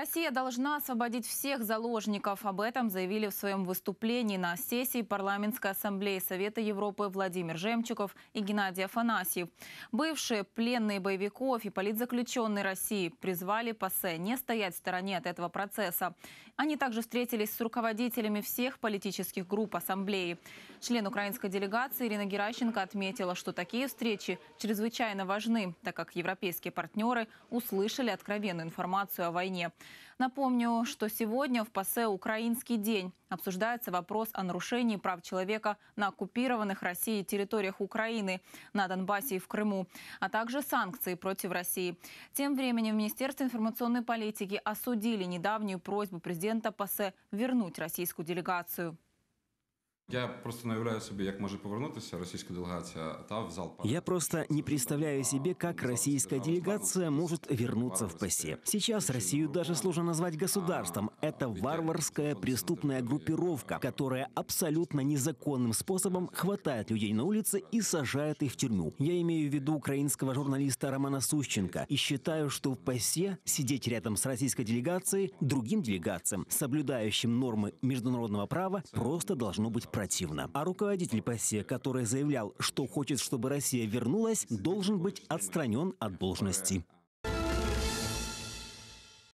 Россия должна освободить всех заложников. Об этом заявили в своем выступлении на сессии Парламентской ассамблеи Совета Европы Владимир Жемчуков и Геннадий Афанасьев. Бывшие пленные боевиков и политзаключенные России призвали ПАСЕ не стоять в стороне от этого процесса. Они также встретились с руководителями всех политических групп ассамблеи. Член украинской делегации Ирина Геращенко отметила, что такие встречи чрезвычайно важны, так как европейские партнеры услышали откровенную информацию о войне – Напомню, что сегодня в ПАСЕ «Украинский день» обсуждается вопрос о нарушении прав человека на оккупированных Россией территориях Украины, на Донбассе и в Крыму, а также санкции против России. Тем временем в Министерстве информационной политики осудили недавнюю просьбу президента ПАСЕ вернуть российскую делегацию. Я просто не уявляю себе, как может повернуться российская делегация та в зал. Я просто не представляю себе, как российская делегация может вернуться в ПСЕ. Сейчас Россию даже сложно назвать государством. Это варварская преступная группировка, которая абсолютно незаконным способом хватает людей на улице и сажает их в тюрьму. Я имею в виду украинского журналиста Романа Сущенко и считаю, что в ПСЕ сидеть рядом с российской делегацией другим делегациям, соблюдающим нормы международного права, просто должно быть противно. А руководитель ПАСЕ, который заявлял, что хочет, чтобы Россия вернулась, должен быть отстранен от должности.